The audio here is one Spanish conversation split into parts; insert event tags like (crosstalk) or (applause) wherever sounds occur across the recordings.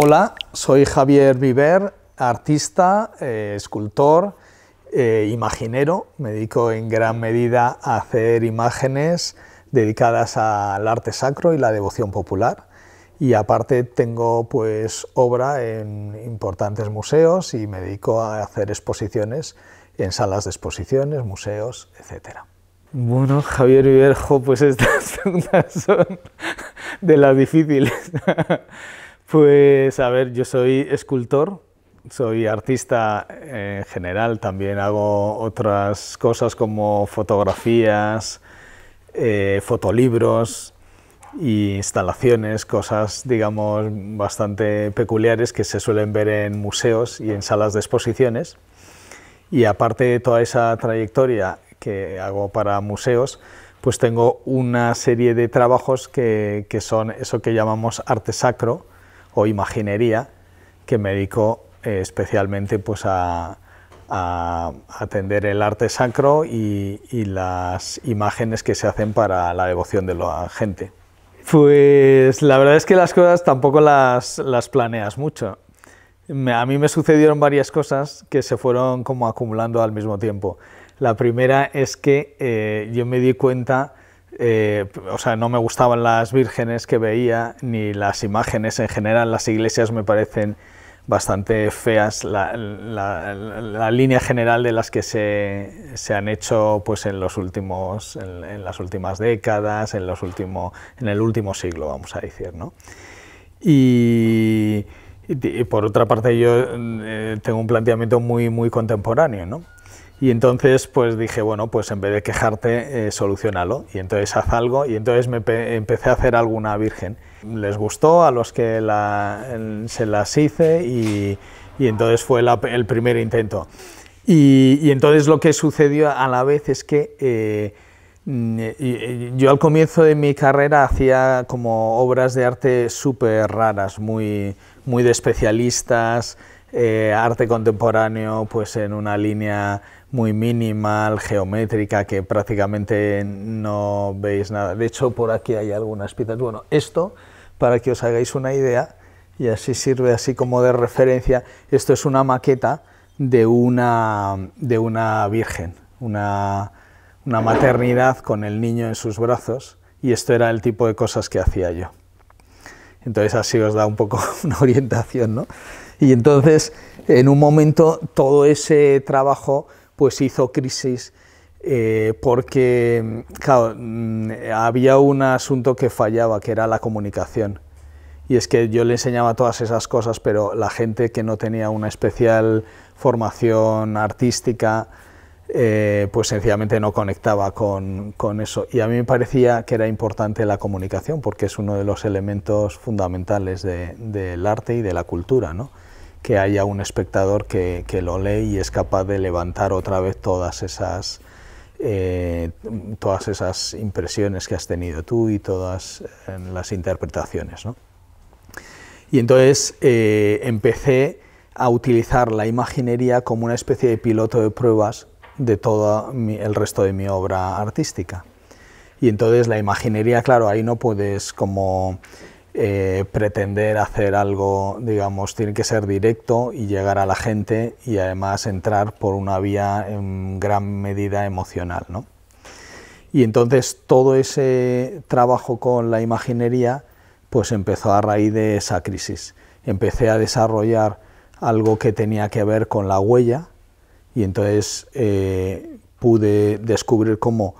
Hola, soy Javier Viver, artista, eh, escultor, eh, imaginero. Me dedico en gran medida a hacer imágenes dedicadas al arte sacro y la devoción popular. Y aparte tengo pues obra en importantes museos y me dedico a hacer exposiciones en salas de exposiciones, museos, etc. Bueno, Javier Viverjo, pues estas (laughs) son de las difíciles. Pues a ver, yo soy escultor, soy artista en general, también hago otras cosas como fotografías, eh, fotolibros y instalaciones, cosas digamos bastante peculiares que se suelen ver en museos y en salas de exposiciones. Y aparte de toda esa trayectoria que hago para museos, pues tengo una serie de trabajos que, que son eso que llamamos arte sacro, o imaginería, que me dedico eh, especialmente pues, a, atender el arte sacro y, las imágenes que se hacen para la devoción de la gente. Pues la verdad es que las cosas tampoco las, planeas mucho. a mí me sucedieron varias cosas que se fueron como acumulando al mismo tiempo. La primera es que eh, yo me di cuenta eh, o sea, no me gustaban las vírgenes que veía, ni las imágenes en general, las iglesias me parecen bastante feas, la, línea general de las que se, han hecho pues, en, en, las últimas décadas, en, el último siglo, vamos a decir. Y, por otra parte yo eh, tengo un planteamiento muy, muy contemporáneo, y entonces pues dije, bueno, pues en vez de quejarte, eh, solucionalo. Y entonces haz algo. Y entonces me empecé a hacer alguna virgen. Les gustó a los que se las hice y, y entonces fue el primer intento. Y, y, entonces lo que sucedió a la vez es que eh, mm, yo al comienzo de mi carrera hacía como obras de arte súper raras, muy, muy de especialistas, eh, arte contemporáneo pues en una línea muy minimal, geométrica, que prácticamente no veis nada. De hecho, por aquí hay algunas piezas. Bueno, esto, para que os hagáis una idea, y así sirve así como de referencia, esto es una maqueta de una, virgen, una, una maternidad con el niño en sus brazos, y esto era el tipo de cosas que hacía yo. Entonces así os da un poco (laughs) una orientación, ¿no? Y entonces, en un momento, todo ese trabajo pues hizo crisis eh, porque, claro, mm, había un asunto que fallaba, que era la comunicación. Y es que yo le enseñaba todas esas cosas, pero la gente que no tenía una especial formación artística, eh, pues sencillamente no conectaba con, con, eso. Y a mí me parecía que era importante la comunicación, porque es uno de los elementos fundamentales del arte y de la cultura. ¿no? que haya un espectador que, lo lee y es capaz de levantar otra vez todas esas, eh, todas esas impresiones que has tenido tú y todas eh, las interpretaciones. Y entonces eh, empecé a utilizar la imaginería como una especie de piloto de pruebas de todo el resto de mi obra artística. Y entonces la imaginería, claro, ahí no puedes como eh, pretender hacer algo, digamos, tiene que ser directo y llegar a la gente y además entrar por una vía en gran medida emocional. Y entonces todo ese trabajo con la imaginería pues empezó a raíz de esa crisis. Empecé a desarrollar algo que tenía que ver con la huella y entonces eh, pude descubrir cómo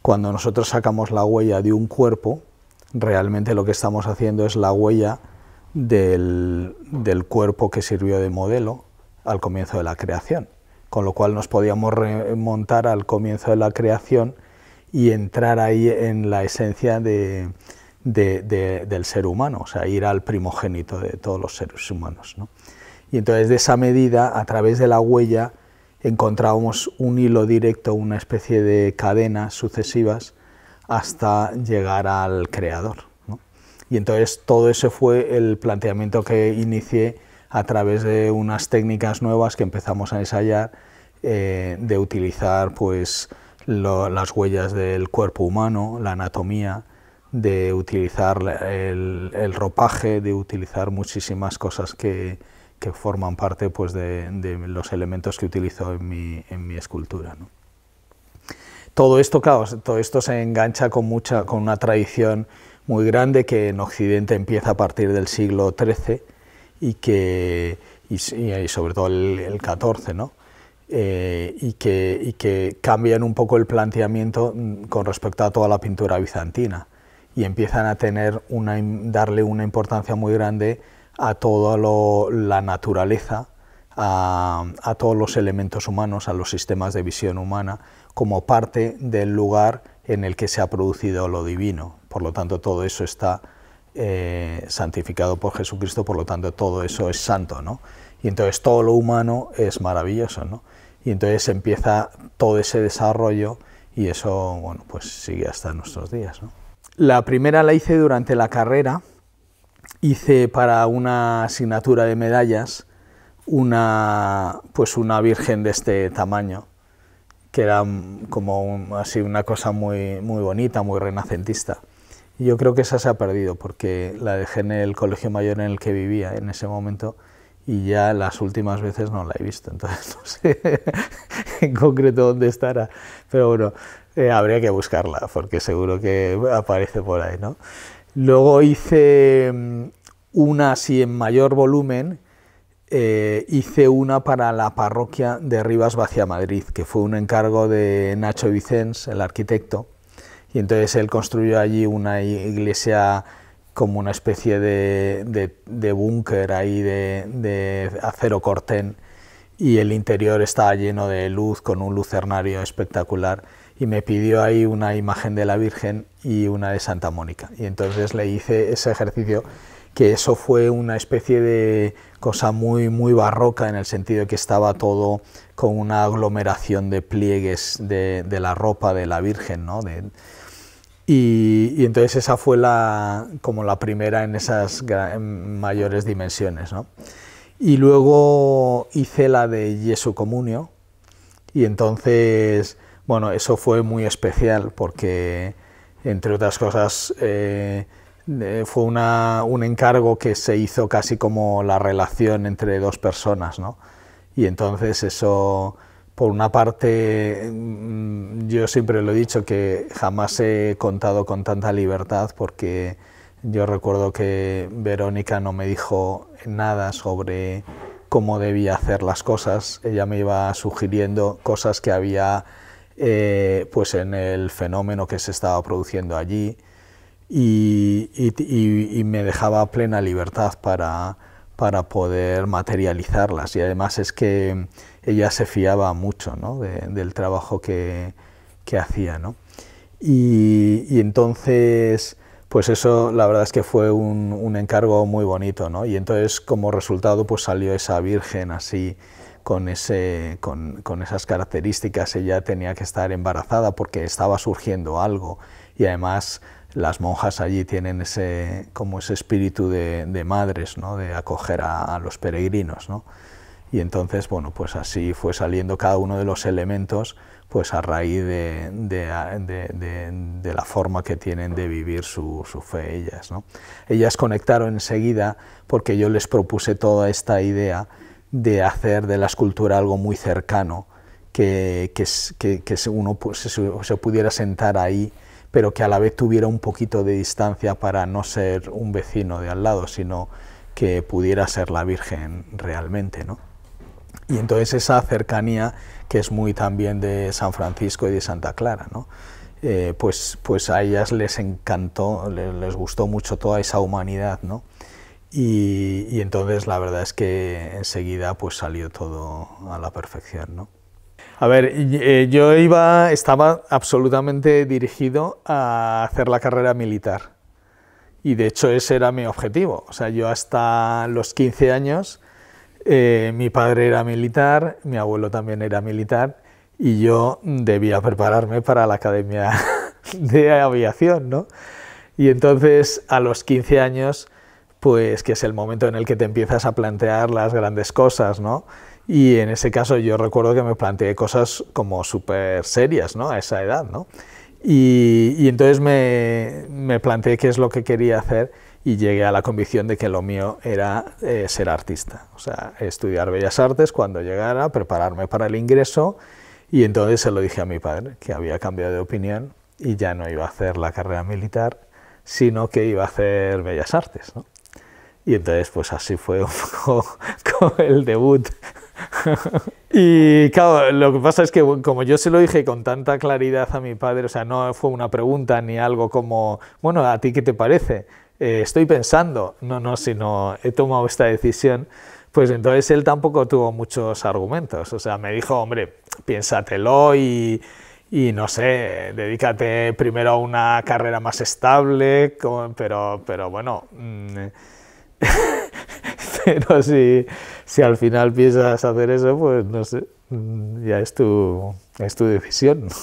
cuando nosotros sacamos la huella de un cuerpo, realmente lo que estamos haciendo es la huella del, cuerpo que sirvió de modelo al comienzo de la creación, con lo cual nos podíamos remontar al comienzo de la creación y entrar ahí en la esencia del ser humano, o sea, ir al primogénito de todos los seres humanos. ¿no? Y entonces de esa medida, a través de la huella, encontrábamos un hilo directo, una especie de cadenas sucesivas hasta llegar al creador. Y entonces todo ese fue el planteamiento que inicié a través de unas técnicas nuevas que empezamos a ensayar, eh, de utilizar pues, las huellas del cuerpo humano, la anatomía, de utilizar el, ropaje, de utilizar muchísimas cosas que, forman parte pues, de, los elementos que utilizo en mi, escultura todo esto, todo esto se engancha con, mucha, con una tradición muy grande que en Occidente empieza a partir del siglo XIII y que sobre todo el, XIV, ¿no? Eh, y, que, que, cambian un poco el planteamiento mm, con respecto a toda la pintura bizantina y empiezan a tener darle una importancia muy grande a toda la naturaleza, a, a todos los elementos humanos, a los sistemas de visión humana, como parte del lugar en el que se ha producido lo divino. Por lo tanto, todo eso está eh, santificado por Jesucristo, por lo tanto, todo eso es santo, ¿no? Y entonces todo lo humano es maravilloso, ¿no? Y entonces empieza todo ese desarrollo y eso, bueno, pues sigue hasta nuestros días, La primera la hice durante la carrera, hice para una asignatura de medallas una, pues una virgen de este tamaño, que era como así una cosa muy, muy bonita, muy renacentista. Y yo creo que esa se ha perdido porque la dejé en el colegio mayor en el que vivía en ese momento y ya las últimas veces no la he visto, entonces (laughs) no sé en concreto dónde estará, pero bueno, eh, habría que buscarla porque seguro que aparece por ahí, ¿no? Luego hice mm, una así en mayor volumen eh, hice una para la parroquia de Rivas Vacia Madrid, que fue un encargo de Nacho Vicens, el arquitecto, y entonces él construyó allí una iglesia como una especie de, búnker ahí de, de, acero cortén y el interior estaba lleno de luz con un lucernario espectacular y me pidió ahí una imagen de la Virgen y una de Santa Mónica y entonces le hice ese ejercicio que eso fue una especie de cosa muy, muy barroca en el sentido de que estaba todo con una aglomeración de pliegues de, la ropa de la Virgen, ¿no? y, entonces esa fue la, como la primera en esas mayores dimensiones. ¿no? Y luego hice la de Jesu Comunio y entonces, bueno, eso fue muy especial porque, entre otras cosas, eh, eh, fue un encargo que se hizo casi como la relación entre dos personas, ¿no? Y entonces eso, por una parte, mm, yo siempre lo he dicho que jamás he contado con tanta libertad porque yo recuerdo que Verónica no me dijo nada sobre cómo debía hacer las cosas, ella me iba sugiriendo cosas que había eh, pues en el fenómeno que se estaba produciendo allí, y, me dejaba plena libertad para, para poder materializarlas. Y además es que ella se fiaba mucho ¿no? del trabajo que, que hacía. ¿no? Y, y, entonces, pues eso la verdad es que fue un, un, encargo muy bonito. ¿no? Y entonces como resultado pues salió esa virgen así. Con, ese, con, con esas características, ella tenía que estar embarazada porque estaba surgiendo algo y además las monjas allí tienen ese, como ese espíritu de, madres, ¿no? de acoger a, los peregrinos. Y entonces, bueno, pues así fue saliendo cada uno de los elementos pues a raíz de, la forma que tienen de vivir su, fe ellas. ¿no? Ellas conectaron enseguida porque yo les propuse toda esta idea de hacer de la escultura algo muy cercano, que, que, uno pues, se, se, pudiera sentar ahí pero que a la vez tuviera un poquito de distancia para no ser un vecino de al lado, sino que pudiera ser la Virgen realmente, ¿no? Y entonces esa cercanía que es muy también de San Francisco y de Santa Clara, ¿no? Eh, pues, pues a ellas les encantó, les, gustó mucho toda esa humanidad, ¿no? Y, y, entonces la verdad es que enseguida pues salió todo a la perfección, ¿no? A ver, eh, yo iba, estaba absolutamente dirigido a hacer la carrera militar. Y de hecho ese era mi objetivo. O sea, yo hasta los 15 años, eh, mi padre era militar, mi abuelo también era militar, y yo debía prepararme para la academia (laughs) de aviación, ¿no? Y entonces a los 15 años, pues que es el momento en el que te empiezas a plantear las grandes cosas, ¿no? Y en ese caso yo recuerdo que me planteé cosas como súper serias, ¿no? A esa edad, ¿no? Y, entonces me, me, planteé qué es lo que quería hacer y llegué a la convicción de que lo mío era eh, ser artista, o sea, estudiar bellas artes cuando llegara, prepararme para el ingreso y entonces se lo dije a mi padre, que había cambiado de opinión y ya no iba a hacer la carrera militar, sino que iba a hacer bellas artes. ¿no? Y entonces pues así fue un poco (laughs) el debut (laughs) y claro, lo que pasa es que como yo se lo dije con tanta claridad a mi padre, o sea, no fue una pregunta ni algo como, bueno, ¿a ti qué te parece? Eh, estoy pensando, no, no, sino he tomado esta decisión, pues entonces él tampoco tuvo muchos argumentos, o sea, me dijo, hombre, piénsatelo y, y no sé, dedícate primero a una carrera más estable, pero, pero bueno... Mm, (laughs) pero sí... Si, si al final piensas hacer eso, pues no sé, mm, ya es tu, es tu decisión. (laughs)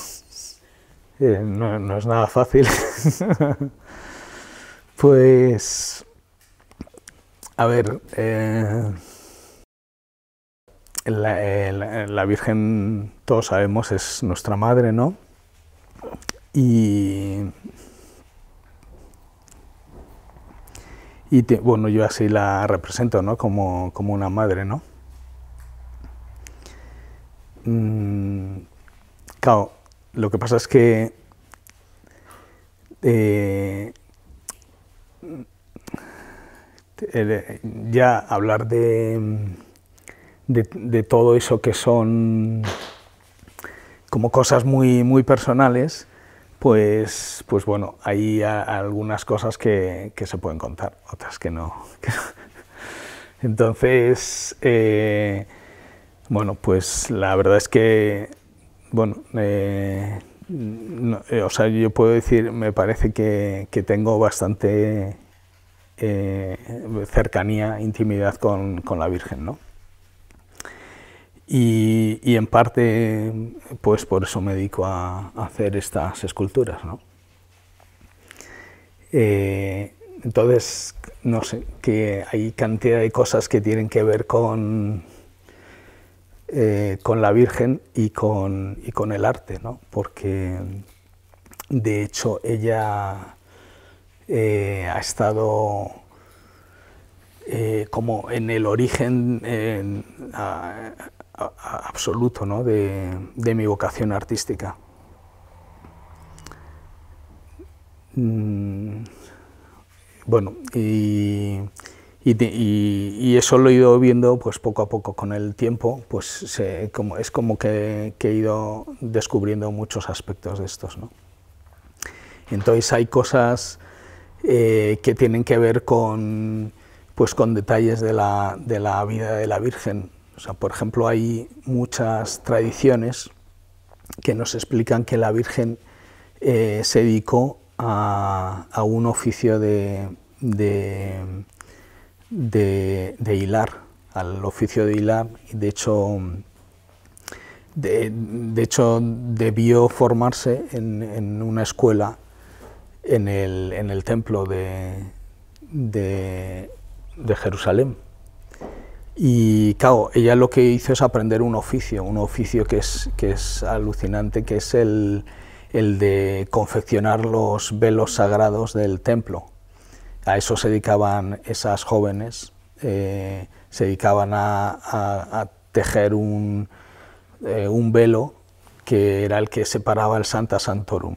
Eh, no, es nada fácil. (laughs) pues, a ver, eh, eh, la, la, Virgen, todos sabemos, es nuestra madre, ¿no? Y Y bueno, yo así la represento, ¿no? Como, una madre, ¿no? Mm, claro, lo que pasa es que eh, ya hablar de, de, todo eso que son como cosas muy, muy personales, pues, pues bueno, hay algunas cosas que, se pueden contar, otras que no. (laughs) Entonces, eh, bueno, pues la verdad es que, bueno, eh, eh, o sea, yo puedo decir, me parece que, tengo bastante cercanía, intimidad con la Virgen, ¿no? Y, en parte, pues por eso me dedico a, hacer estas esculturas, ¿no? Eh, entonces, no sé, que hay cantidad de cosas que tienen que ver con, eh, con la Virgen y con, con el arte, ¿no? Porque, de hecho, ella eh, ha estado como en el origen, absoluto ¿no? de, mi vocación artística. Mm, bueno, y, y, eso lo he ido viendo pues poco a poco con el tiempo, pues como, es como que, he ido descubriendo muchos aspectos de estos. ¿no? Entonces hay cosas eh, que tienen que ver con, pues, con detalles de la, de la vida de la Virgen, por ejemplo, hay muchas tradiciones que nos explican que la Virgen eh, se dedicó a, un oficio de, hilar, al oficio de hilar. De hecho, de, hecho debió formarse en, una escuela en el, templo de Jerusalén. Y claro, ella lo que hizo es aprender un oficio, un oficio que es, que es alucinante, que es el, el de confeccionar los velos sagrados del templo. A eso se dedicaban esas jóvenes, eh, se dedicaban a, tejer un, eh, un velo que era el que separaba el Santa Santorum.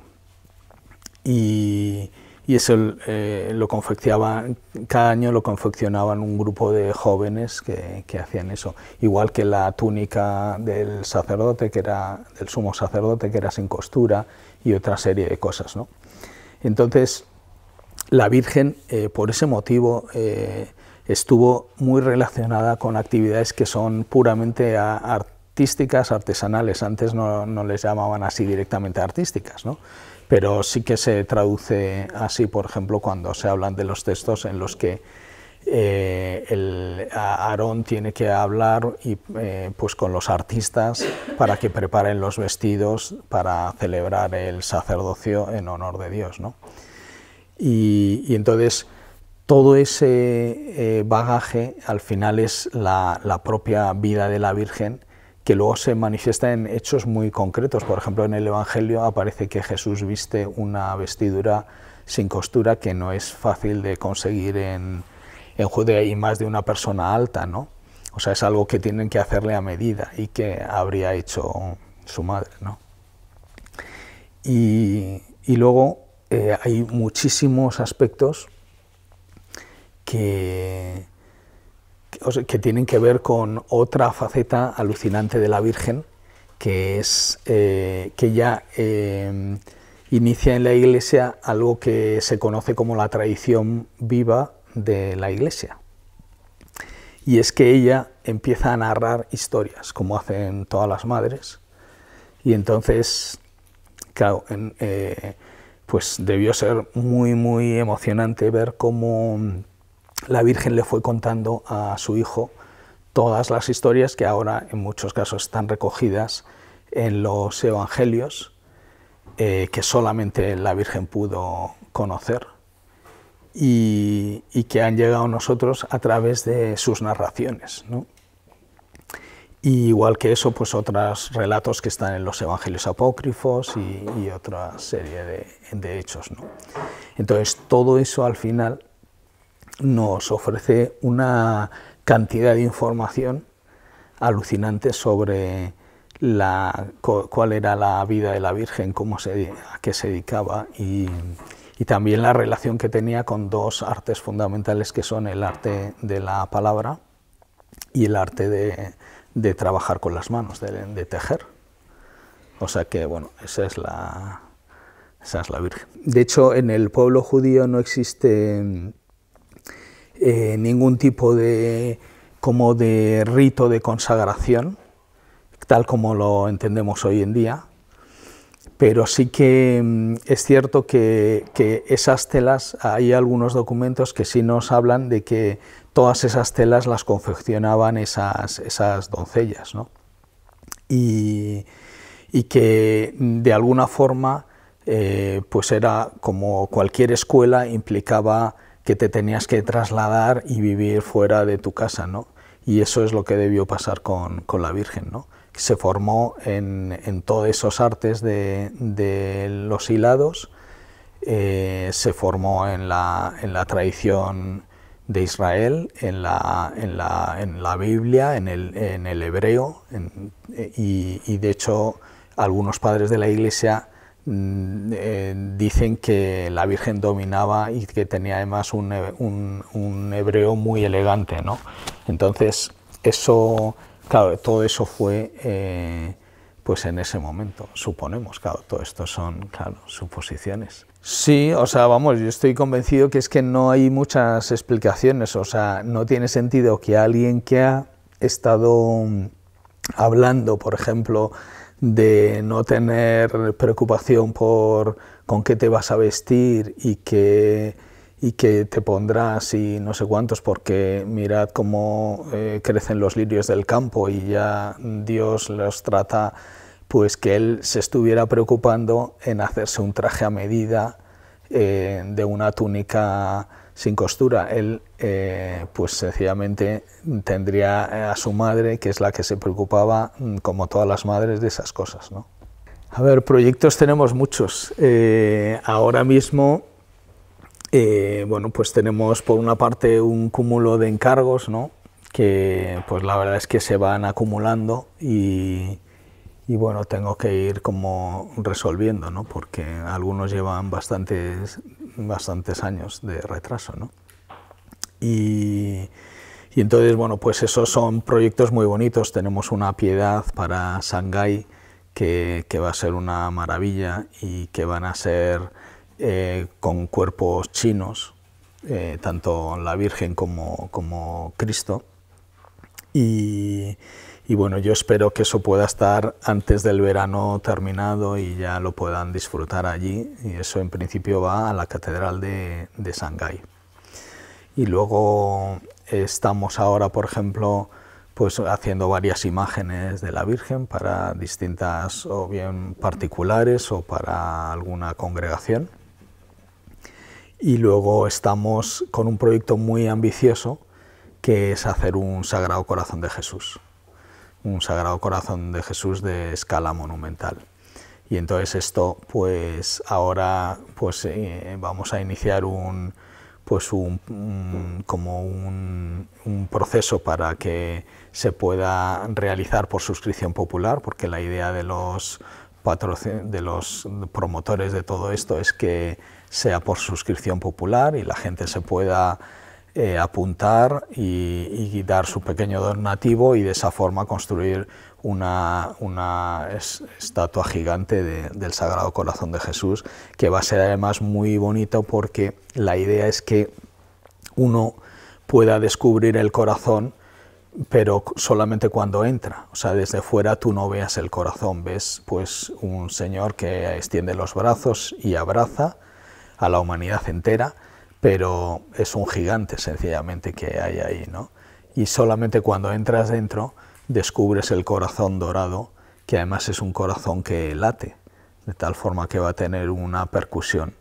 Y, y eso eh, lo confeccionaban, cada año lo confeccionaban un grupo de jóvenes que, que, hacían eso, igual que la túnica del sacerdote, que era del sumo sacerdote, que era sin costura y otra serie de cosas, ¿no? Entonces, la Virgen, eh, por ese motivo, eh, estuvo muy relacionada con actividades que son puramente artísticas, artesanales, antes no, no les llamaban así directamente artísticas, ¿no? pero sí que se traduce así, por ejemplo, cuando se hablan de los textos en los que eh, el, Aarón tiene que hablar y, eh, pues con los artistas para que preparen los vestidos para celebrar el sacerdocio en honor de Dios. Y, entonces todo ese eh, bagaje al final es la propia vida de la Virgen que luego se manifiesta en hechos muy concretos. Por ejemplo, en el Evangelio aparece que Jesús viste una vestidura sin costura que no es fácil de conseguir en, Judea y más de una persona alta, ¿no? O sea, es algo que tienen que hacerle a medida y que habría hecho su madre, ¿no? Y, luego eh, hay muchísimos aspectos que, que tienen que ver con otra faceta alucinante de la Virgen, que es eh, que ella eh, inicia en la Iglesia algo que se conoce como la tradición viva de la Iglesia. Y es que ella empieza a narrar historias, como hacen todas las madres. Y entonces, claro, eh, pues debió ser muy, muy emocionante ver cómo la Virgen le fue contando a su hijo todas las historias que ahora en muchos casos están recogidas en los evangelios eh, que solamente la Virgen pudo conocer y, que han llegado a nosotros a través de sus narraciones. igual que eso, pues otros relatos que están en los Evangelios apócrifos y, otra serie de, hechos. Entonces, todo eso al final nos ofrece una cantidad de información alucinante sobre la, cuál era la vida de la Virgen, cómo se, a qué se dedicaba y, también la relación que tenía con dos artes fundamentales que son el arte de la palabra y el arte de, trabajar con las manos, de, tejer. O sea que, bueno, esa es, la, esa es la Virgen. De hecho, en el pueblo judío no existe eh, ningún tipo de, como de rito de consagración, tal como lo entendemos hoy en día, pero sí que mm, es cierto que, esas telas, hay algunos documentos que sí nos hablan de que todas esas telas las confeccionaban esas, esas doncellas, y, que mm, de alguna forma, eh, pues era como cualquier escuela, implicaba que te tenías que trasladar y vivir fuera de tu casa, ¿no? Y eso es lo que debió pasar con, la Virgen, ¿no? Se formó en, todos esos artes de, los hilados, eh, se formó en la, tradición de Israel, en la, en la, Biblia, en el, hebreo, eh, y de hecho algunos padres de la Iglesia Mm, eh, dicen que la Virgen dominaba y que tenía además un, hebreo muy elegante, ¿no? Entonces, eso, claro, todo eso fue... Eh, pues en ese momento, suponemos, claro, todo esto son, claro, suposiciones. Sí, o sea, vamos, yo estoy convencido que es que no hay muchas explicaciones, o sea, no tiene sentido que alguien que ha estado mm, hablando, por ejemplo, de no tener preocupación por con qué te vas a vestir y qué, y te pondrás y no sé cuántos, porque mirad cómo eh, crecen los lirios del campo y ya Dios los trata, pues que Él se estuviera preocupando en hacerse un traje a medida eh, de una túnica sin costura. Él, eh, pues sencillamente, tendría eh, a su madre, que es la que se preocupaba, mm, como todas las madres, de esas cosas. ¿no? A ver, proyectos tenemos muchos. Eh, ahora mismo, bueno, pues tenemos por una parte un cúmulo de encargos, ¿no? que pues la verdad es que se van acumulando y, y bueno, tengo que ir como resolviendo, ¿no? porque algunos llevan bastantes bastantes años de retraso. ¿no? Y, entonces, bueno, pues esos son proyectos muy bonitos. Tenemos una piedad para Shanghái que, va a ser una maravilla y que van a ser eh, con cuerpos chinos, eh, tanto la Virgen como, como Cristo. Y, y bueno, yo espero que eso pueda estar antes del verano terminado y ya lo puedan disfrutar allí y eso en principio va a la Catedral de, de Shanghái. Y luego estamos ahora, por ejemplo, pues haciendo varias imágenes de la Virgen para distintas o bien particulares o para alguna congregación. Y luego estamos con un proyecto muy ambicioso que es hacer un Sagrado Corazón de Jesús un Sagrado Corazón de Jesús de escala monumental. Y entonces esto, pues ahora pues, eh, vamos a iniciar un, pues un, como un, proceso para que se pueda realizar por suscripción popular, porque la idea de los, de los promotores de todo esto es que sea por suscripción popular y la gente se pueda eh, apuntar y, dar su pequeño donativo y de esa forma construir una, estatua gigante del Sagrado Corazón de Jesús, que va a ser además muy bonito porque la idea es que uno pueda descubrir el corazón, pero solamente cuando entra. O sea, desde fuera tú no veas el corazón, ves pues un Señor que extiende los brazos y abraza a la humanidad entera pero es un gigante sencillamente que hay ahí, ¿no? Y solamente cuando entras dentro descubres el corazón dorado, que además es un corazón que late, de tal forma que va a tener una percusión,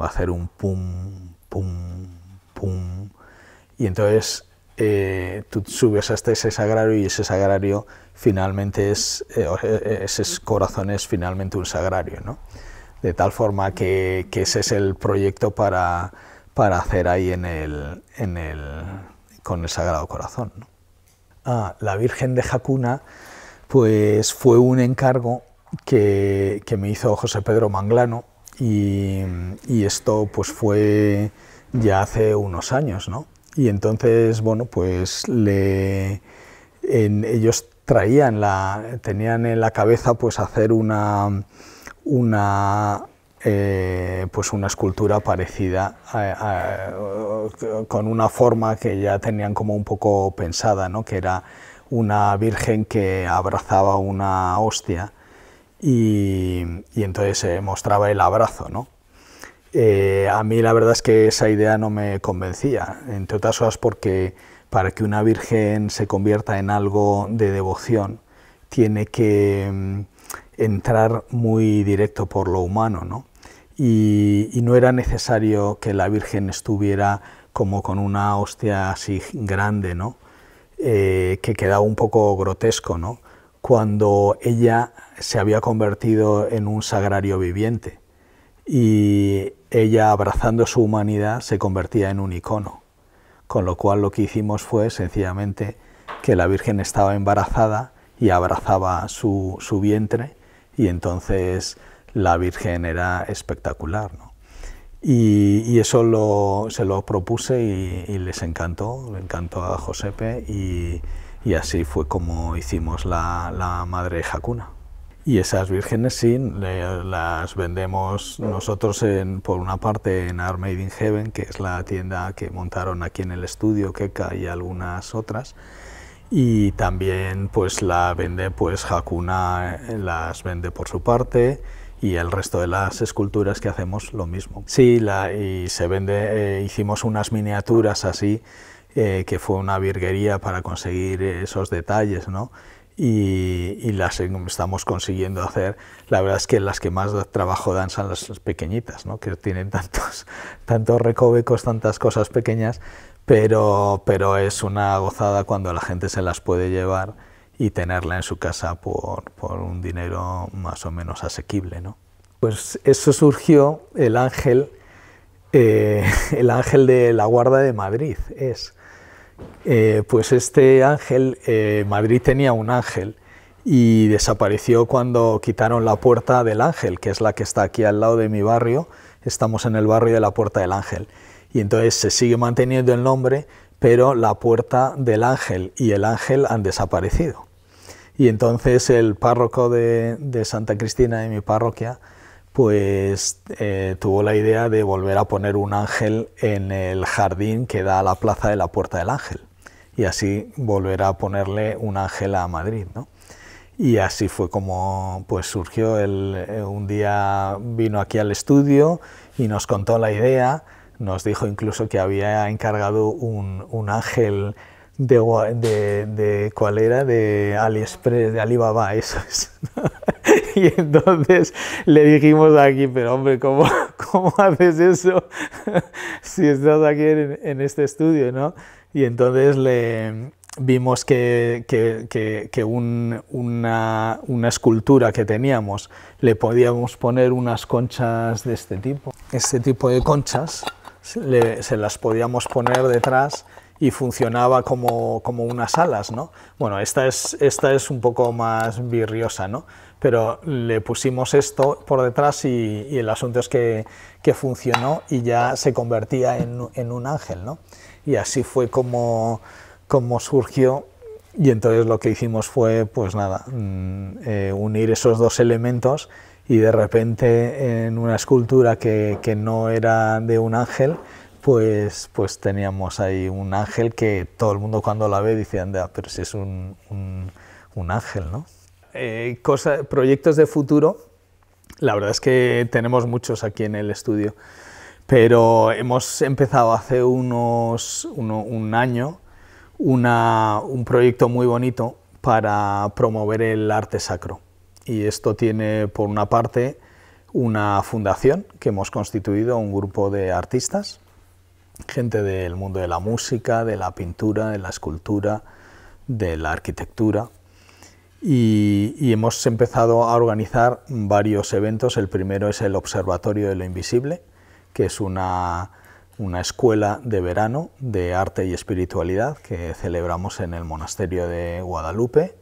va a hacer un pum, pum, pum, y entonces eh, tú subes hasta ese sagrario y ese sagrario finalmente es, eh, eh, ese corazón es finalmente un sagrario, ¿no? De tal forma que ese es el proyecto para para hacer ahí en el, en el, con el Sagrado Corazón. Ah, la Virgen de Jacuna pues fue un encargo que, me hizo José Pedro Manglano y, esto pues fue ya hace unos años, ¿no? Y entonces, bueno, pues le, en, ellos traían la, tenían en la cabeza pues hacer una, una eh, pues una escultura parecida, con una forma que ya tenían como un poco pensada, ¿no? que era una virgen que abrazaba una hostia y, entonces se mostraba el abrazo. ¿no? Eh, a mí la verdad es que esa idea no me convencía, entre otras cosas porque para que una virgen se convierta en algo de devoción tiene que mm, entrar muy directo por lo humano, ¿no? y, no era necesario que la Virgen estuviera como con una hostia así grande, ¿no? Eh, que quedaba un poco grotesco, cuando ella se había convertido en un sagrario viviente y ella abrazando su humanidad se convertía en un icono. Con lo cual lo que hicimos fue sencillamente que la Virgen estaba embarazada y abrazaba su vientre y entonces la Virgen era espectacular. Y, eso se lo propuse y, les encantó, le encantó a Josepe y, así fue como hicimos la, Madre Jacuna. Y esas vírgenes sí, las vendemos nosotros por una parte en Art in Heaven, que es la tienda que montaron aquí en el estudio, Keka y algunas otras. Y también pues la vende pues Hakuna, eh, las vende por su parte y el resto de las esculturas que hacemos lo mismo. Sí, la, y se vende, eh, hicimos unas miniaturas así, eh, que fue una virguería para conseguir esos detalles, ¿no? Y, y, las estamos consiguiendo hacer. La verdad es que las que más trabajo dan son las pequeñitas, ¿no? que tienen tantos, (laughs) tantos recovecos, tantas cosas pequeñas, pero, pero es una gozada cuando la gente se las puede llevar y tenerla en su casa por, un dinero más o menos asequible. ¿no? Pues eso surgió el ángel, eh, (laughs) el ángel de la guarda de Madrid es. Eh, pues este ángel, eh, Madrid tenía un ángel y desapareció cuando quitaron la puerta del ángel, que es la que está aquí al lado de mi barrio. Estamos en el barrio de la Puerta del Ángel. Y entonces se sigue manteniendo el nombre, pero la Puerta del Ángel y el ángel han desaparecido. Y entonces el párroco de, Santa Cristina, de mi parroquia, pues eh, tuvo la idea de volver a poner un ángel en el jardín que da a la plaza de la Puerta del Ángel. Y así volver a ponerle un ángel a Madrid, Y así fue como pues surgió. El, eh, un día vino aquí al estudio y nos contó la idea. Nos dijo incluso que había encargado un, un ángel de, de, de, cuál era, de AliExpress, de Alibaba, eso es. (laughs) y entonces le dijimos aquí, pero hombre, ¿cómo, cómo haces eso (laughs) si estás aquí en, este estudio, no? Y entonces le, vimos que, que, que, una, una, escultura que teníamos le podíamos poner unas conchas de este tipo. Este tipo de conchas se las podíamos poner detrás y funcionaba como, unas alas, ¿no? Bueno, esta es, un poco más virriosa, Pero le pusimos esto por detrás y, el asunto es que, funcionó y ya se convertía en, un ángel, Y así fue como, surgió y entonces lo que hicimos fue, pues nada, mm, eh, unir esos dos elementos y de repente en una escultura que no era de un ángel, pues, pues teníamos ahí un ángel que todo el mundo cuando la ve dice, anda, pero si es un, un, ángel, ¿no? Eh, proyectos de futuro, la verdad es que tenemos muchos aquí en el estudio, pero hemos empezado hace unos, un año un proyecto muy bonito para promover el arte sacro. Y esto tiene, por una parte, una fundación que hemos constituido, un grupo de artistas, gente del mundo de la música, de la pintura, de la escultura, de la arquitectura. Y, hemos empezado a organizar varios eventos. El primero es el Observatorio de lo Invisible, que es una escuela de verano de arte y espiritualidad que celebramos en el monasterio de Guadalupe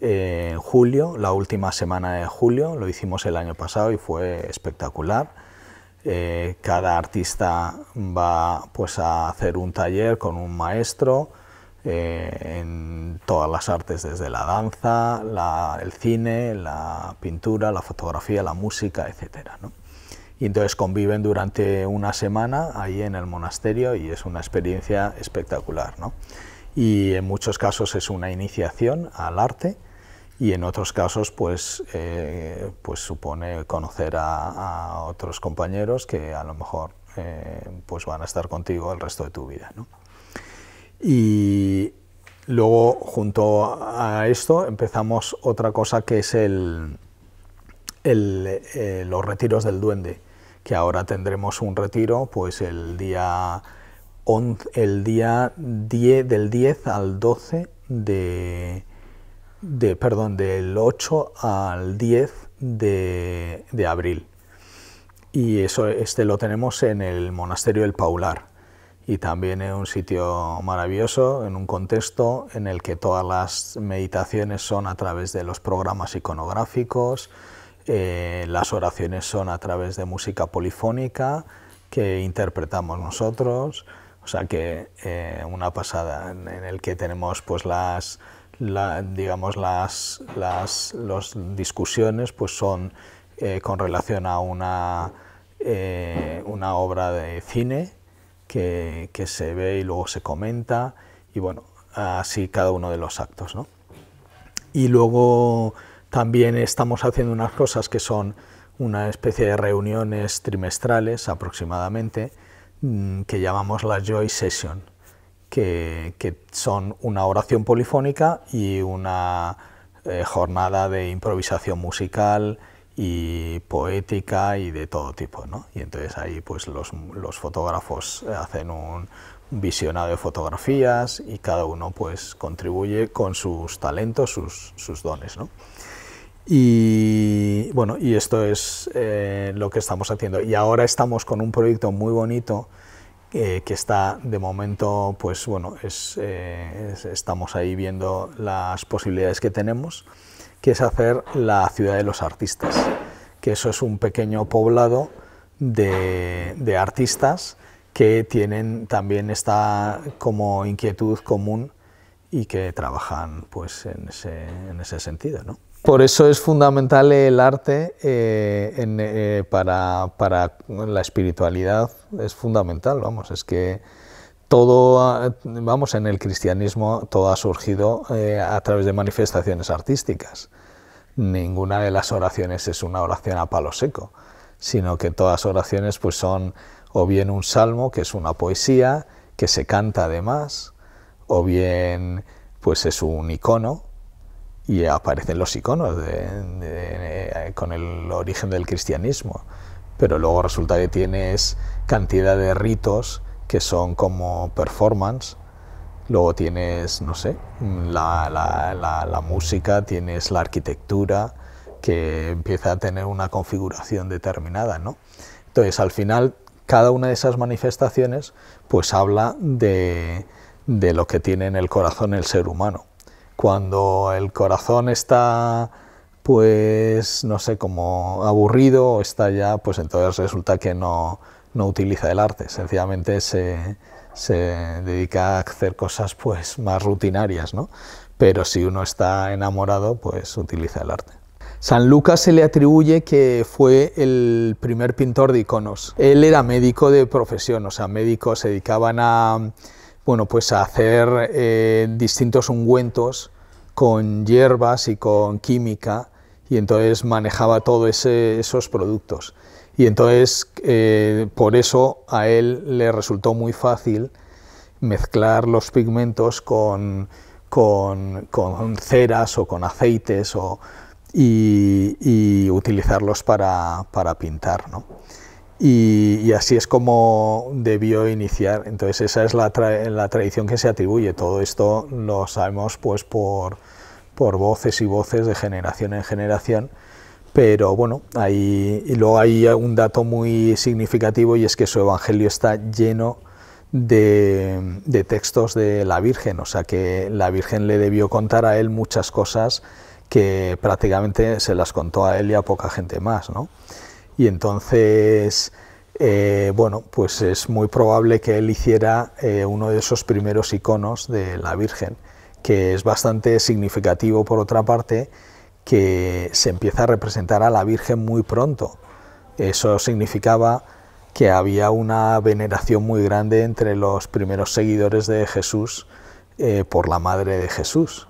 eh, en julio, la última semana de julio. Lo hicimos el año pasado y fue espectacular eh, cada artista va pues, a hacer un taller con un maestro eh, en todas las artes, desde la danza, el cine, la pintura, la fotografía, la música, etc. ¿no? Y entonces conviven durante una semana ahí en el monasterio y es una experiencia espectacular. ¿no? Y en muchos casos es una iniciación al arte y en otros casos pues, eh, pues supone conocer a, otros compañeros que a lo mejor eh, pues van a estar contigo el resto de tu vida. Y luego junto a esto empezamos otra cosa que es el, eh, los retiros del duende, que ahora tendremos un retiro pues el día, el día del 10 al 12 de de, perdón, del 8 al 10 de, abril. Y eso, este lo tenemos en el monasterio del Paular. Y también es un sitio maravilloso, en un contexto en el que todas las meditaciones son a través de los programas iconográficos, eh, las oraciones son a través de música polifónica que interpretamos nosotros. O sea que eh, una pasada en, en el que tenemos pues las la, digamos, las, discusiones pues son eh, con relación a una, eh, una obra de cine que, que, se ve y luego se comenta, y bueno, así cada uno de los actos. ¿no? Y luego también estamos haciendo unas cosas que son una especie de reuniones trimestrales aproximadamente, mm, que llamamos la Joy Session que, son una oración polifónica y una eh, jornada de improvisación musical y poética y de todo tipo. ¿no? Y entonces ahí pues los, fotógrafos hacen un, visionado de fotografías y cada uno pues contribuye con sus talentos, sus, dones. Y y esto es eh, lo que estamos haciendo. Y ahora estamos con un proyecto muy bonito eh, que está de momento, pues bueno, eh, estamos ahí viendo las posibilidades que tenemos, que es hacer la ciudad de los artistas, que eso es un pequeño poblado de, artistas que tienen también esta como inquietud común y que trabajan pues, en ese, en ese sentido, ¿no? Por eso es fundamental el arte eh, eh, para, la espiritualidad, es fundamental, vamos, es que todo, vamos, en el cristianismo todo ha surgido eh, a través de manifestaciones artísticas. Ninguna de las oraciones es una oración a palo seco, sino que todas oraciones pues son o bien un salmo, que es una poesía, que se canta además, o bien pues es un icono, y aparecen los iconos eh, con el origen del cristianismo. Pero luego resulta que tienes cantidad de ritos que son como performance. Luego tienes, no sé, la, música, tienes la arquitectura, que empieza a tener una configuración determinada, ¿no? Entonces, al final, cada una de esas manifestaciones, pues habla de lo que tiene en el corazón el ser humano. Cuando el corazón está pues no sé, como aburrido está ya, pues entonces resulta que no, no utiliza el arte, sencillamente se, se, dedica a hacer cosas pues más rutinarias, ¿no? Pero si uno está enamorado, pues utiliza el arte. San Lucas se le atribuye que fue el primer pintor de iconos. Él era médico de profesión, o sea, médicos se dedicaban a bueno, pues hacer eh, distintos ungüentos con hierbas y con química y entonces manejaba todos esos productos. Y entonces eh, por eso a él le resultó muy fácil mezclar los pigmentos con, ceras o con aceites y, utilizarlos para, pintar. Y, así es como debió iniciar. Entonces esa es la, tradición que se atribuye. Todo esto lo sabemos pues por, voces y voces de generación en generación. Pero bueno, luego hay un dato muy significativo y es que su evangelio está lleno de, de textos de la Virgen. O sea que la Virgen le debió contar a él muchas cosas que prácticamente se las contó a él y a poca gente más. ¿no? y entonces, eh, bueno, pues es muy probable que él hiciera eh, uno de esos primeros iconos de la Virgen, que es bastante significativo por otra parte que se empieza a representar a la Virgen muy pronto. Eso significaba que había una veneración muy grande entre los primeros seguidores de Jesús eh, por la Madre de Jesús.